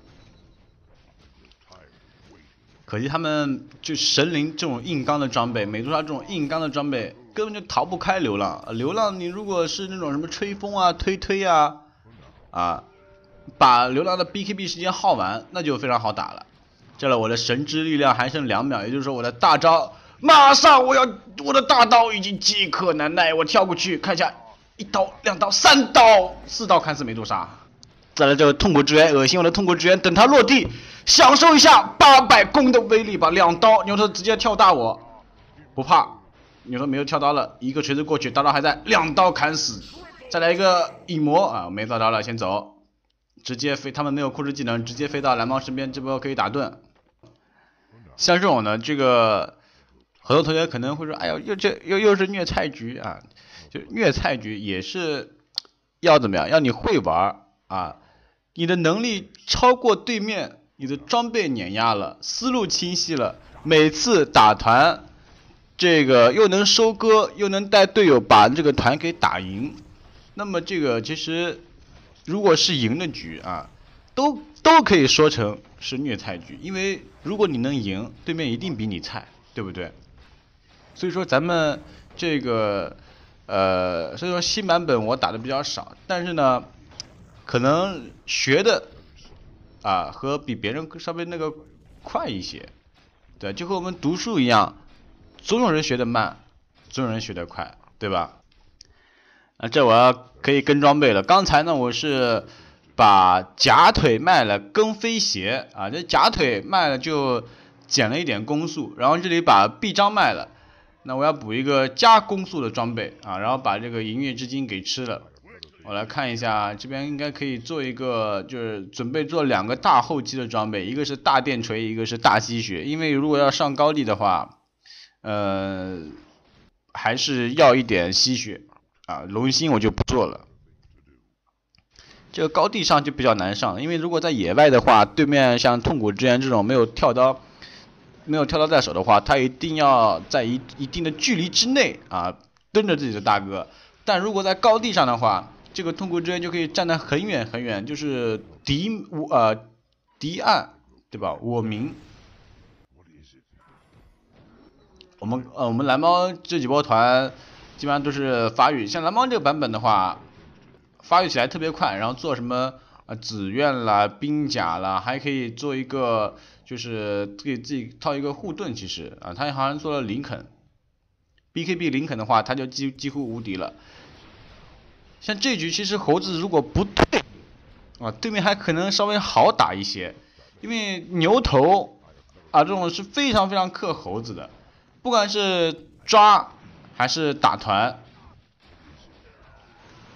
可惜他们就神灵这种硬刚的装备，美杜莎这种硬刚的装备根本就逃不开流浪。流浪，你如果是那种什么吹风啊、推推啊，啊，把流浪的 BKB 时间耗完，那就非常好打了。这里我的神之力量还剩两秒，也就是说我的大招马上我要，我的大刀已经饥渴难耐，我跳过去看一下，一刀、两刀、三刀、四刀砍死美杜莎。再来这个痛苦之源，恶心我的痛苦之源，等他落地。享受一下八百攻的威力吧！两刀，牛头直接跳大，我不怕。牛头没有跳刀了，一个锤子过去，大招还在，两刀砍死。再来一个影魔啊，没大招了，先走。直接飞，他们没有控制技能，直接飞到蓝猫身边。这波可以打盾。像这种呢，这个很多同学可能会说：“哎呦，又这又又是虐菜局啊！”就虐菜局也是要怎么样？要你会玩啊，你的能力超过对面。你的装备碾压了，思路清晰了，每次打团，这个又能收割，又能带队友把这个团给打赢，那么这个其实，如果是赢的局啊，都都可以说成是虐菜局，因为如果你能赢，对面一定比你菜，对不对？所以说咱们这个，呃，所以说新版本我打的比较少，但是呢，可能学的。啊，和比别人稍微那个快一些，对，就和我们读书一样，总有人学得慢，总有人学得快，对吧？啊，这我要可以跟装备了。刚才呢，我是把假腿卖了，跟飞鞋啊。这假腿卖了就减了一点攻速，然后这里把臂章卖了，那我要补一个加攻速的装备啊，然后把这个银月之晶给吃了。我来看一下，这边应该可以做一个，就是准备做两个大后期的装备，一个是大电锤，一个是大吸血，因为如果要上高地的话，呃，还是要一点吸血啊，龙心我就不做了。这个高地上就比较难上，因为如果在野外的话，对面像痛苦之源这种没有跳刀，没有跳刀在手的话，他一定要在一一定的距离之内啊蹲着自己的大哥，但如果在高地上的话，这个痛苦之渊就可以站得很远很远，就是敌我呃敌暗对吧？我明。我们呃我们蓝猫这几波团基本上都是发育，像蓝猫这个版本的话，发育起来特别快，然后做什么啊紫苑啦、冰甲啦，还可以做一个就是给自己套一个护盾，其实啊，他好像做了林肯，BKB 林肯的话，他就几几乎无敌了。像这局其实猴子如果不退啊，对面还可能稍微好打一些，因为牛头啊这种是非常非常克猴子的，不管是抓还是打团，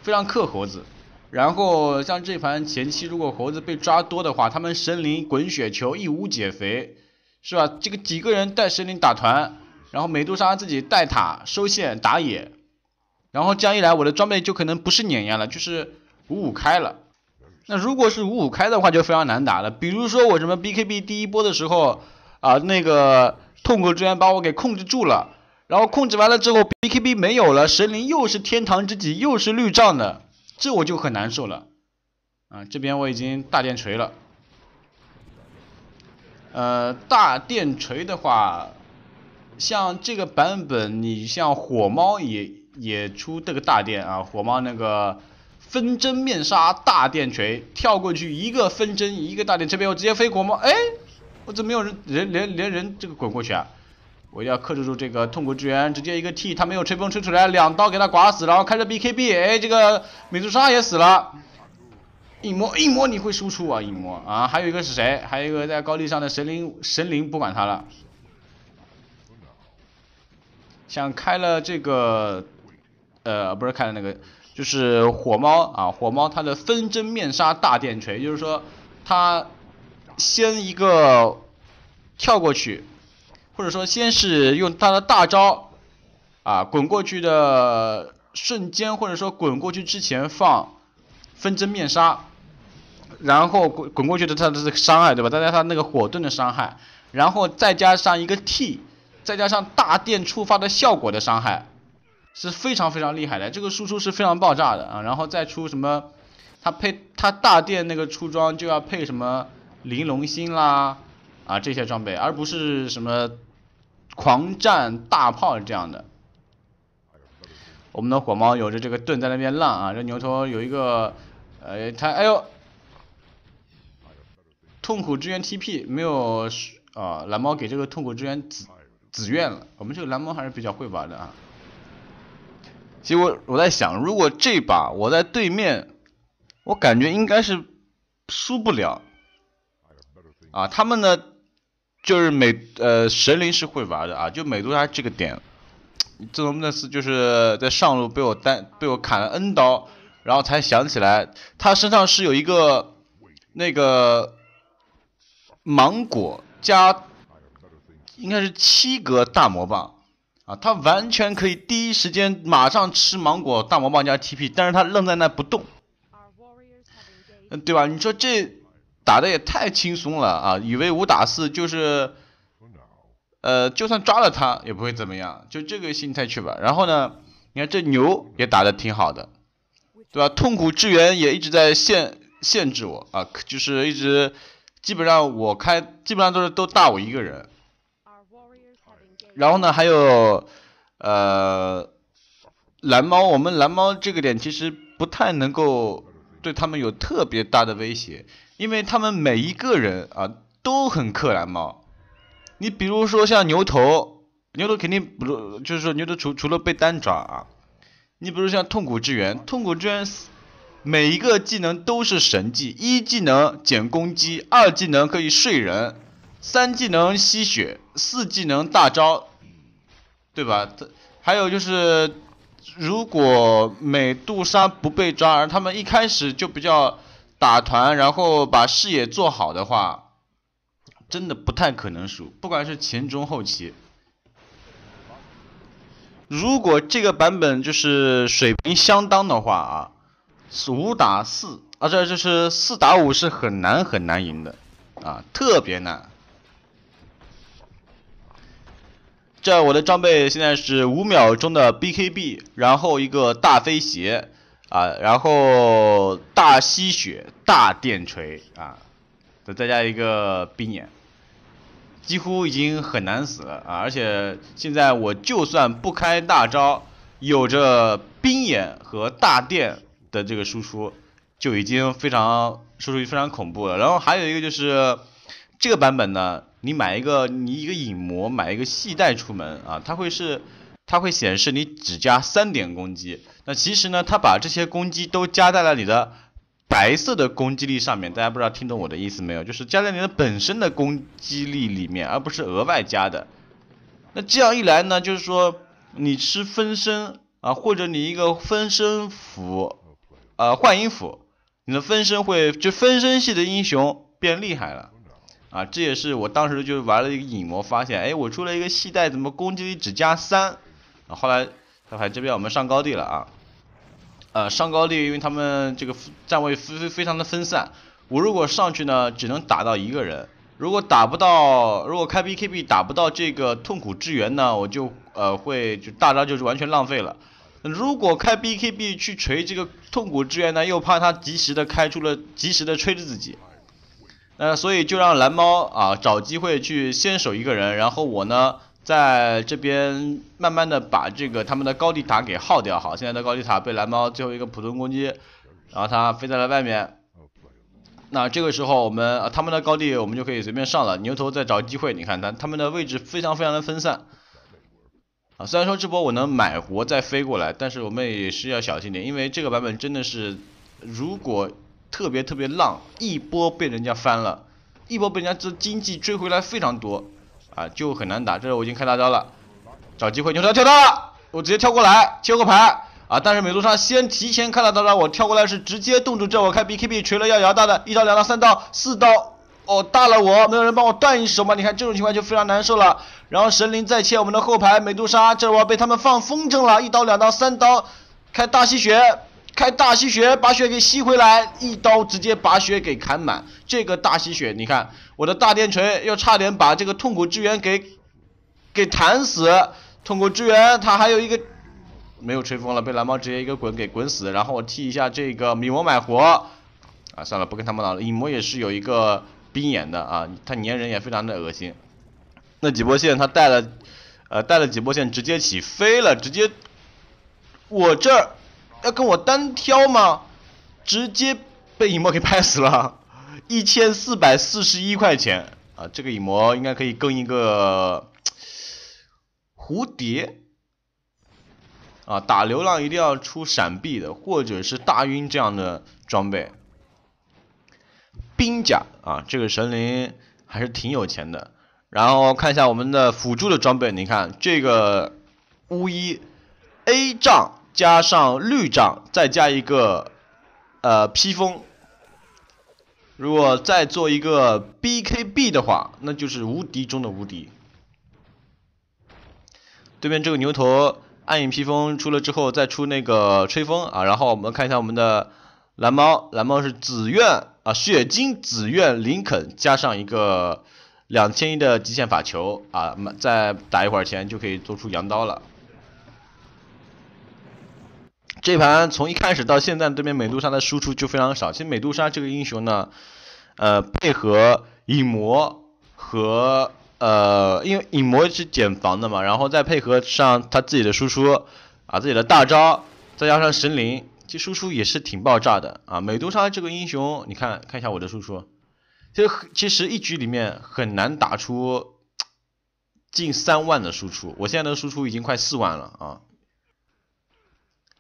非常克猴子。然后像这盘前期如果猴子被抓多的话，他们神灵滚雪球一屋减肥是吧？这个几个人带神灵打团，然后美杜莎自己带塔收线打野。然后这样一来，我的装备就可能不是碾压了，就是五五开了。那如果是五五开的话，就非常难打了。比如说我什么 BKB 第一波的时候，啊，那个痛苦之源把我给控制住了，然后控制完了之后，BKB 没有了，神灵又是天堂之戟，又是绿杖的，这我就很难受了。啊，这边我已经大电锤了。呃，大电锤的话，像这个版本，你像火猫也。也出这个大电啊，火猫那个分针面纱大电锤跳过去一个分针一个大电，这边我直接飞火猫，哎，我怎么没有人连连人这个滚过去啊？我要克制住这个痛苦之源，直接一个 T，他没有吹风吹出来，两刀给他刮死，然后开着 BKB，哎，这个美杜莎也死了，一摸一摸你会输出啊，一摸啊，还有一个是谁？还有一个在高地上的神灵神灵不管他了，想开了这个。呃，不是看的那个，就是火猫啊，火猫它的分针面纱大电锤，就是说，它先一个跳过去，或者说先是用他的大招啊滚过去的瞬间，或者说滚过去之前放分针面纱，然后滚滚过去的他的这个伤害对吧？加它他那个火盾的伤害，然后再加上一个 T，再加上大电触发的效果的伤害。是非常非常厉害的，这个输出是非常爆炸的啊！然后再出什么，他配他大殿那个出装就要配什么玲珑心啦，啊这些装备，而不是什么狂战大炮这样的。我们的火猫有着这个盾在那边浪啊，这牛头有一个，呃他哎呦，痛苦之源 TP 没有啊，蓝猫给这个痛苦之源紫紫苑了，我们这个蓝猫还是比较会玩的啊。结果我我在想，如果这把我在对面，我感觉应该是输不了啊。他们呢，就是美呃神灵是会玩的啊，就美杜莎这个点，自从那次就是在上路被我单被我砍了 N 刀，然后才想起来他身上是有一个那个芒果加应该是七格大魔棒。啊，他完全可以第一时间马上吃芒果大魔棒加 TP，但是他愣在那不动，对吧？你说这打的也太轻松了啊！以为五打四就是，呃，就算抓了他也不会怎么样，就这个心态去吧。然后呢，你看这牛也打的挺好的，对吧？痛苦之源也一直在限限制我啊，就是一直基本上我开基本上都是都大我一个人。然后呢，还有，呃，蓝猫，我们蓝猫这个点其实不太能够对他们有特别大的威胁，因为他们每一个人啊都很克蓝猫。你比如说像牛头，牛头肯定不如，就是说牛头除除了被单抓啊。你比如像痛苦之源，痛苦之源每一个技能都是神技，一技能减攻击，二技能可以睡人，三技能吸血，四技能大招。对吧？还有就是，如果美杜莎不被抓，而他们一开始就比较打团，然后把视野做好的话，真的不太可能输。不管是前中后期，如果这个版本就是水平相当的话啊，五打四啊，这就是四打五是很难很难赢的啊，特别难。这我的装备现在是五秒钟的 BKB，然后一个大飞鞋，啊，然后大吸血，大电锤，啊，再加一个冰眼，几乎已经很难死了啊！而且现在我就算不开大招，有着冰眼和大电的这个输出，就已经非常输出非常恐怖了。然后还有一个就是这个版本呢。你买一个，你一个影魔买一个系带出门啊，它会是，它会显示你只加三点攻击。那其实呢，它把这些攻击都加在了你的白色的攻击力上面。大家不知道听懂我的意思没有？就是加在你的本身的攻击力里面，而不是额外加的。那这样一来呢，就是说你吃分身啊，或者你一个分身符，呃，幻音符，你的分身会，就分身系的英雄变厉害了。啊，这也是我当时就玩了一个影魔，发现哎，我出了一个系带，怎么攻击力只加三？啊，后来，哎，这边我们上高地了啊，呃，上高地，因为他们这个站位非非常的分散，我如果上去呢，只能打到一个人，如果打不到，如果开 BKB 打不到这个痛苦之源呢，我就呃会就大招就是完全浪费了，如果开 BKB 去锤这个痛苦之源呢，又怕他及时的开出了，及时的吹着自己。那所以就让蓝猫啊找机会去先守一个人，然后我呢在这边慢慢的把这个他们的高地塔给耗掉。好，现在的高地塔被蓝猫最后一个普通攻击，然后他飞在了外面。那这个时候我们啊、他们的高地我们就可以随便上了。牛头再找机会，你看他他们的位置非常非常的分散。啊，虽然说这波我能买活再飞过来，但是我们也是要小心点，因为这个版本真的是如果。特别特别浪，一波被人家翻了，一波被人家这经济追回来非常多，啊，就很难打。这我已经开大招了，找机会牛头跳大，我直接跳过来切后排，啊，但是美杜莎先提前开了大招，我跳过来是直接冻住这我开 BKB 锤了要摇大的，一刀两刀三刀四刀，哦大了我，没有人帮我断一手吗？你看这种情况就非常难受了。然后神灵再切我们的后排，美杜莎这要被他们放风筝了，一刀两刀三刀，开大吸血。开大吸血，把血给吸回来，一刀直接把血给砍满。这个大吸血，你看我的大电锤又差点把这个痛苦之源给给弹死。痛苦之源，他还有一个没有吹风了，被蓝猫直接一个滚给滚死。然后我替一下这个米魔买活啊，算了，不跟他们打了。影魔也是有一个冰眼的啊，他粘人也非常的恶心。那几波线他带了，呃，带了几波线直接起飞了，直接我这儿。要跟我单挑吗？直接被影魔给拍死了，一千四百四十一块钱啊！这个影魔应该可以跟一个蝴蝶啊打流浪一定要出闪避的，或者是大晕这样的装备。冰甲啊，这个神灵还是挺有钱的。然后看一下我们的辅助的装备，你看这个巫医 A 杖。加上绿杖，再加一个呃披风，如果再做一个 BKB 的话，那就是无敌中的无敌。对面这个牛头暗影披风出了之后，再出那个吹风啊，然后我们看一下我们的蓝猫，蓝猫是紫苑啊，血晶紫苑林肯，加上一个两千一的极限法球啊，再打一会儿钱就可以做出羊刀了。这盘从一开始到现在，对面美杜莎的输出就非常少。其实美杜莎这个英雄呢，呃，配合影魔和呃，因为影魔是减防的嘛，然后再配合上他自己的输出啊，自己的大招，再加上神灵，其实输出也是挺爆炸的啊。美杜莎这个英雄，你看看一下我的输出，其实其实一局里面很难打出近三万的输出，我现在的输出已经快四万了啊。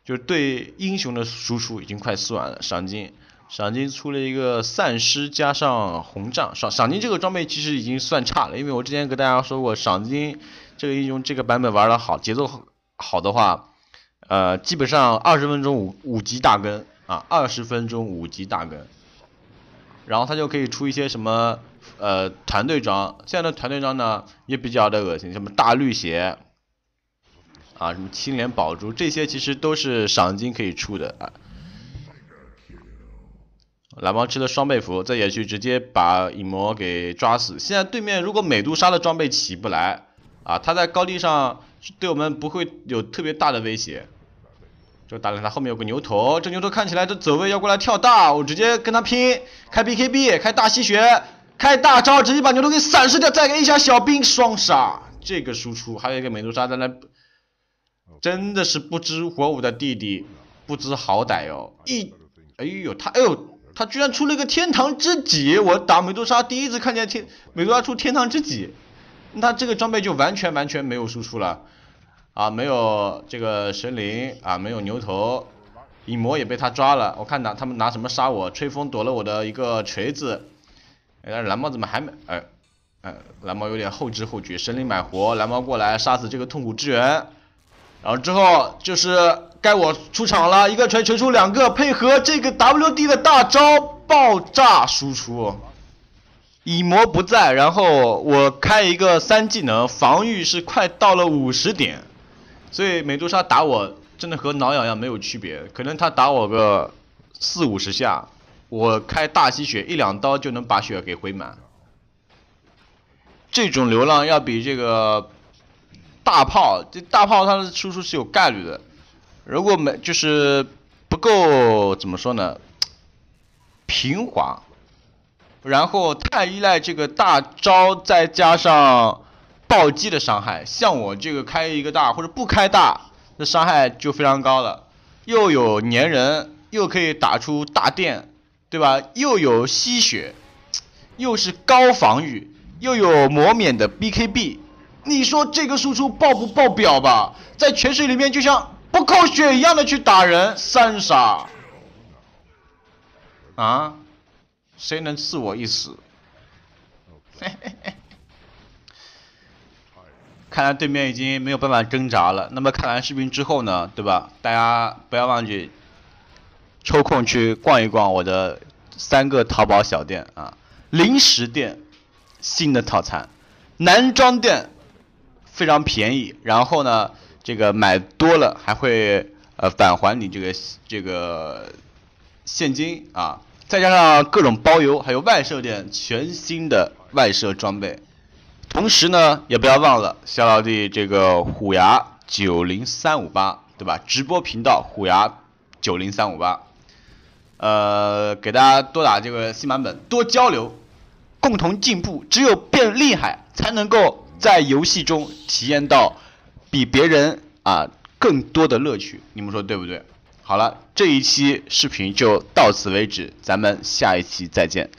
就对英雄的输出已经快四万了，赏金，赏金出了一个散尸加上红杖，赏赏金这个装备其实已经算差了，因为我之前跟大家说过，赏金这个英雄这个版本玩的好，节奏好的话，呃，基本上二十分钟五五级大根啊，二十分钟五级大根，然后他就可以出一些什么呃团队装，现在的团队装呢也比较的恶心，什么大绿鞋。啊，什么青莲宝珠，这些其实都是赏金可以出的啊。蓝猫吃了双倍符，在野区直接把影魔给抓死。现在对面如果美杜莎的装备起不来，啊，他在高地上对我们不会有特别大的威胁。就打的他后面有个牛头，这牛头看起来这走位要过来跳大，我直接跟他拼，开 BKB，开大吸血，开大招直接把牛头给散失掉，再给一下小兵双杀。这个输出还有一个美杜莎在那。真的是不知火舞的弟弟，不知好歹哦！一，哎呦，他哎呦，他居然出了个天堂之戟！我打美杜莎第一次看见天美杜莎出天堂之戟，那这个装备就完全完全没有输出了啊！没有这个神灵啊，没有牛头，影魔也被他抓了。我看拿他们拿什么杀我？吹风躲了我的一个锤子，但是蓝猫怎么还没？哎哎，蓝猫有点后知后觉，神灵买活，蓝猫过来杀死这个痛苦之源。然后之后就是该我出场了，一个锤锤出两个，配合这个 W D 的大招爆炸输出。乙魔不在，然后我开一个三技能，防御是快到了五十点，所以美杜莎打我真的和挠痒痒没有区别。可能他打我个四五十下，我开大吸血一两刀就能把血给回满。这种流浪要比这个。大炮这大炮它的输出是有概率的，如果没就是不够怎么说呢平滑，然后太依赖这个大招，再加上暴击的伤害，像我这个开一个大或者不开大，那伤害就非常高了。又有粘人，又可以打出大电，对吧？又有吸血，又是高防御，又有魔免的 BKB。你说这个输出爆不爆表吧？在泉水里面就像不扣血一样的去打人，三杀！啊，谁能赐我一死？嘿嘿嘿！看来对面已经没有办法挣扎了。那么看完视频之后呢，对吧？大家不要忘记抽空去逛一逛我的三个淘宝小店啊：零食店、新的套餐、男装店。非常便宜，然后呢，这个买多了还会呃返还你这个这个现金啊，再加上各种包邮，还有外设店全新的外设装备，同时呢也不要忘了小老弟这个虎牙九零三五八对吧？直播频道虎牙九零三五八，呃，给大家多打这个新版本，多交流，共同进步，只有变厉害才能够。在游戏中体验到比别人啊更多的乐趣，你们说对不对？好了，这一期视频就到此为止，咱们下一期再见。